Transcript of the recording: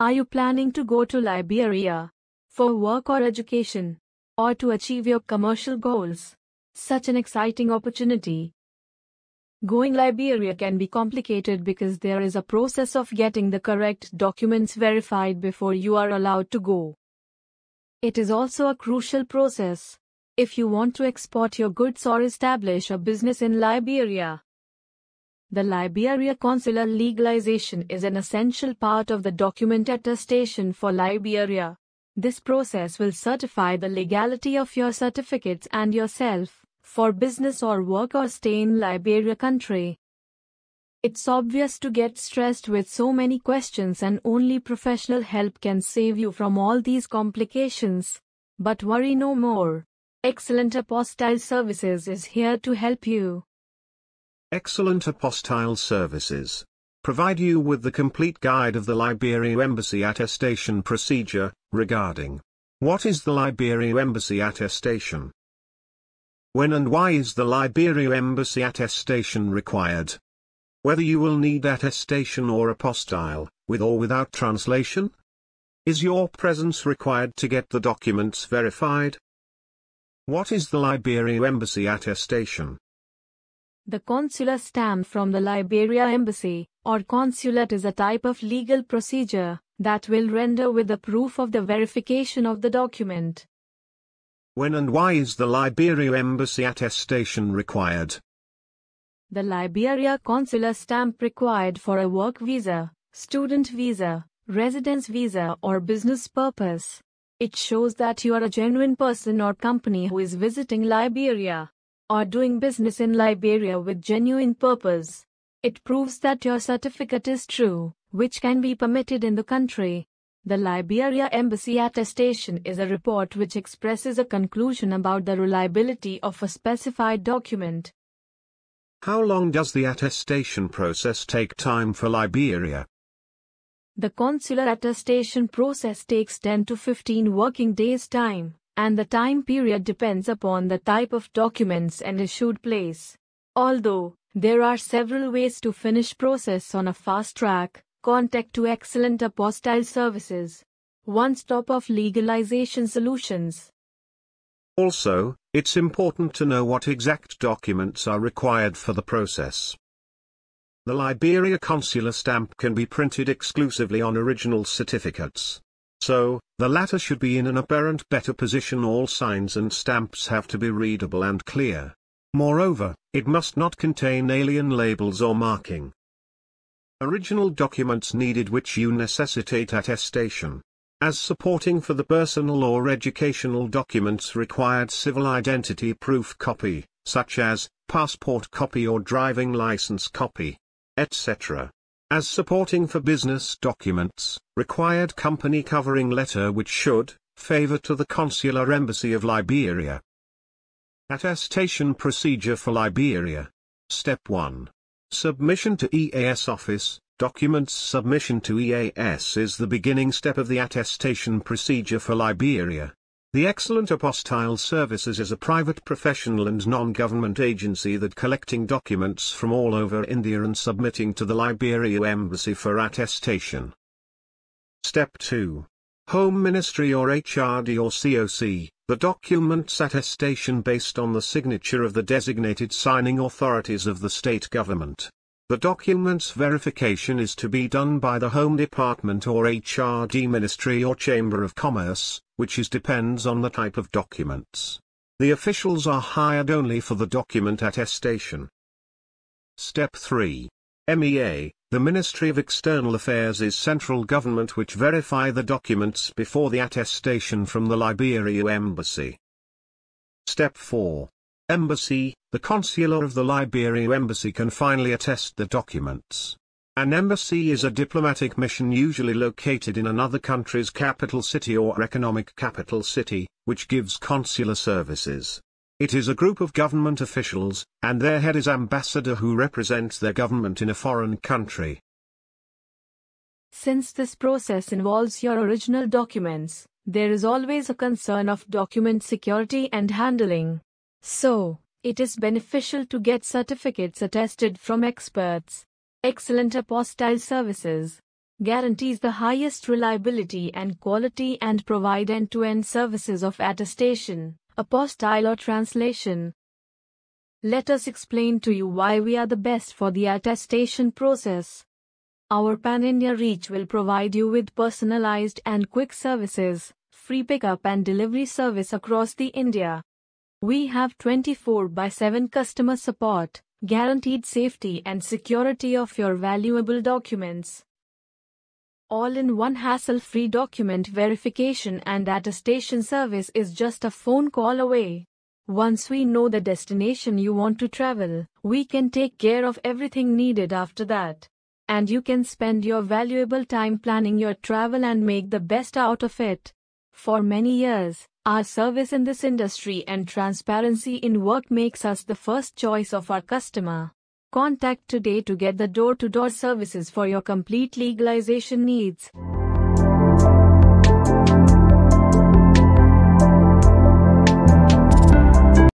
Are you planning to go to Liberia for work or education or to achieve your commercial goals? Such an exciting opportunity. Going Liberia can be complicated because there is a process of getting the correct documents verified before you are allowed to go. It is also a crucial process if you want to export your goods or establish a business in Liberia. The Liberia Consular Legalization is an essential part of the document attestation for Liberia. This process will certify the legality of your certificates and yourself, for business or work or stay in Liberia country. It's obvious to get stressed with so many questions and only professional help can save you from all these complications. But worry no more. Excellent Apostile Services is here to help you. Excellent apostile services provide you with the complete guide of the Liberia Embassy attestation procedure, regarding what is the Liberia Embassy attestation? When and why is the Liberia Embassy attestation required? Whether you will need attestation or apostile, with or without translation? Is your presence required to get the documents verified? What is the Liberia Embassy attestation? The consular stamp from the Liberia Embassy, or consulate is a type of legal procedure that will render with the proof of the verification of the document. When and why is the Liberia Embassy attestation required? The Liberia consular stamp required for a work visa, student visa, residence visa or business purpose. It shows that you are a genuine person or company who is visiting Liberia or doing business in Liberia with genuine purpose. It proves that your certificate is true, which can be permitted in the country. The Liberia Embassy attestation is a report which expresses a conclusion about the reliability of a specified document. How long does the attestation process take time for Liberia? The consular attestation process takes 10 to 15 working days time, and the time period depends upon the type of documents and issued place. Although, there are several ways to finish process on a fast track, contact to excellent apostile services. One stop of legalization solutions. Also, it's important to know what exact documents are required for the process. The Liberia consular stamp can be printed exclusively on original certificates. So, the latter should be in an apparent better position all signs and stamps have to be readable and clear. Moreover, it must not contain alien labels or marking. Original documents needed which you necessitate attestation. As supporting for the personal or educational documents required civil identity proof copy, such as, passport copy or driving license copy, etc. As supporting for business documents, required company covering letter which should, favor to the Consular Embassy of Liberia. Attestation procedure for Liberia. Step 1. Submission to EAS office, documents submission to EAS is the beginning step of the attestation procedure for Liberia. The Excellent Apostile Services is a private professional and non-government agency that collecting documents from all over India and submitting to the Liberia Embassy for attestation. Step 2. Home Ministry or HRD or COC, the documents attestation based on the signature of the designated signing authorities of the state government. The documents verification is to be done by the Home Department or HRD Ministry or Chamber of Commerce, which is depends on the type of documents. The officials are hired only for the document attestation. Step 3. MEA, the Ministry of External Affairs is central government which verify the documents before the attestation from the Liberia Embassy. Step 4. Embassy, the consular of the Liberia Embassy can finally attest the documents. An embassy is a diplomatic mission usually located in another country's capital city or economic capital city, which gives consular services. It is a group of government officials, and their head is ambassador who represents their government in a foreign country. Since this process involves your original documents, there is always a concern of document security and handling. So, it is beneficial to get certificates attested from experts. Excellent apostille services guarantees the highest reliability and quality and provide end-to-end services of attestation, apostille or translation. Let us explain to you why we are the best for the attestation process. Our pan-India reach will provide you with personalized and quick services, free pickup and delivery service across the India. We have 24 by 7 customer support, guaranteed safety and security of your valuable documents. All-in-one hassle-free document verification and attestation service is just a phone call away. Once we know the destination you want to travel, we can take care of everything needed after that. And you can spend your valuable time planning your travel and make the best out of it. For many years, our service in this industry and transparency in work makes us the first choice of our customer. Contact today to get the door-to-door services for your complete legalization needs.